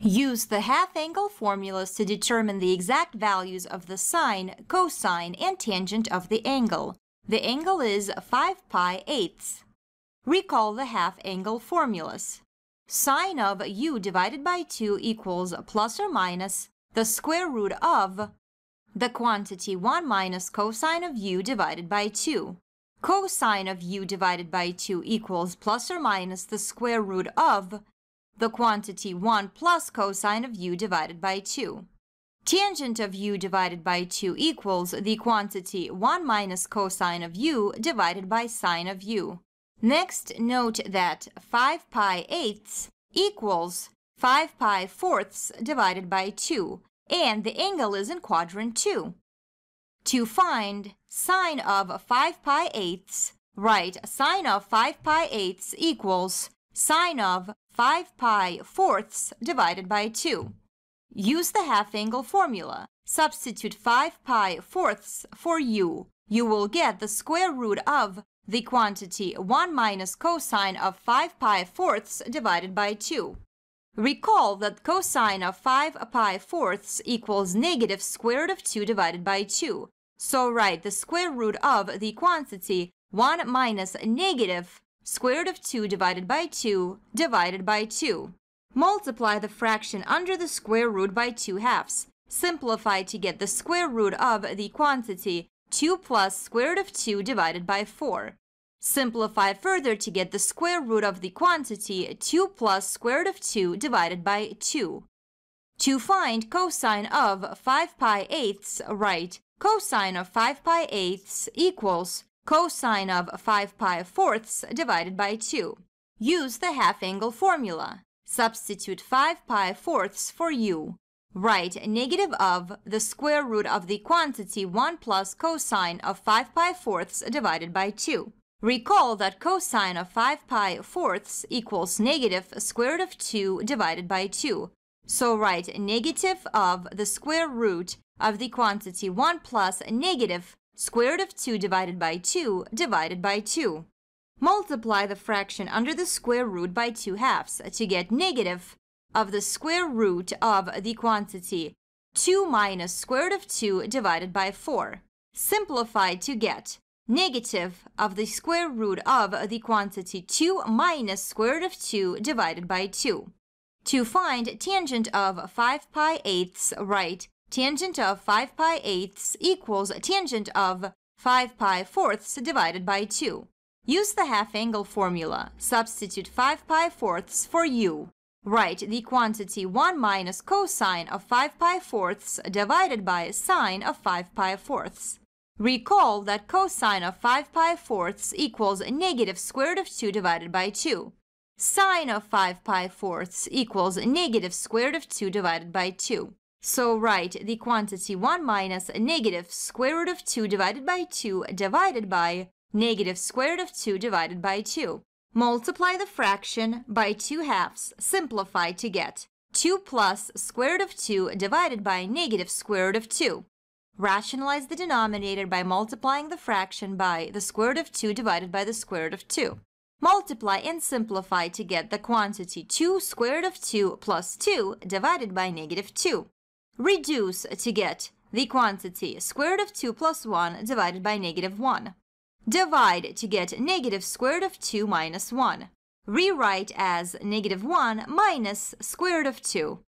Use the half-angle formulas to determine the exact values of the sine, cosine, and tangent of the angle. The angle is 5 pi eighths. Recall the half-angle formulas. Sine of u divided by 2 equals plus or minus the square root of the quantity 1 minus cosine of u divided by 2. Cosine of u divided by 2 equals plus or minus the square root of the quantity 1 plus cosine of u divided by 2. Tangent of u divided by 2 equals the quantity 1 minus cosine of u divided by sine of u. Next, note that 5 pi eighths equals 5 pi fourths divided by 2, and the angle is in quadrant 2. To find sine of 5 pi eighths, write sine of 5 pi eighths equals sine of 5 pi fourths divided by 2. Use the half-angle formula. Substitute 5 pi fourths for u. You will get the square root of the quantity 1 minus cosine of 5 pi fourths divided by 2. Recall that cosine of 5 pi fourths equals negative square root of 2 divided by 2. So write the square root of the quantity 1 minus negative square root of 2 divided by 2 divided by 2. Multiply the fraction under the square root by 2 halves. Simplify to get the square root of the quantity 2 plus square root of 2 divided by 4. Simplify further to get the square root of the quantity 2 plus square root of 2 divided by 2. To find cosine of 5 pi eighths, write cosine of 5 pi eighths equals cosine of 5 pi fourths divided by 2. Use the half-angle formula. Substitute 5 pi fourths for u. Write negative of the square root of the quantity 1 plus cosine of 5 pi fourths divided by 2. Recall that cosine of 5 pi fourths equals negative square root of 2 divided by 2. So write negative of the square root of the quantity 1 plus negative Square root of 2 divided by 2 divided by 2. Multiply the fraction under the square root by 2 halves to get negative of the square root of the quantity 2 minus square root of 2 divided by 4. Simplify to get negative of the square root of the quantity 2 minus square root of 2 divided by 2. To find tangent of 5 pi eighths, write Tangent of 5 pi eighths equals tangent of 5 pi fourths divided by 2. Use the half angle formula. Substitute 5 pi fourths for u. Write the quantity 1 minus cosine of 5 pi fourths divided by sine of 5 pi fourths. Recall that cosine of 5 pi fourths equals negative square root of 2 divided by 2. Sine of 5 pi fourths equals negative square root of 2 divided by 2. So write the quantity 1 minus negative square root of 2 divided by 2 divided by negative square root of 2 divided by 2. Multiply the fraction by 2 halves, simplify to get 2 plus square root of 2 divided by negative square root of 2. Rationalize the denominator by multiplying the fraction by the square root of 2 divided by the square root of 2. Multiply and simplify to get the quantity 2 square root of 2 plus 2 divided by negative 2. Reduce to get the quantity square root of 2 plus 1 divided by negative 1. Divide to get negative square root of 2 minus 1. Rewrite as negative 1 minus square root of 2.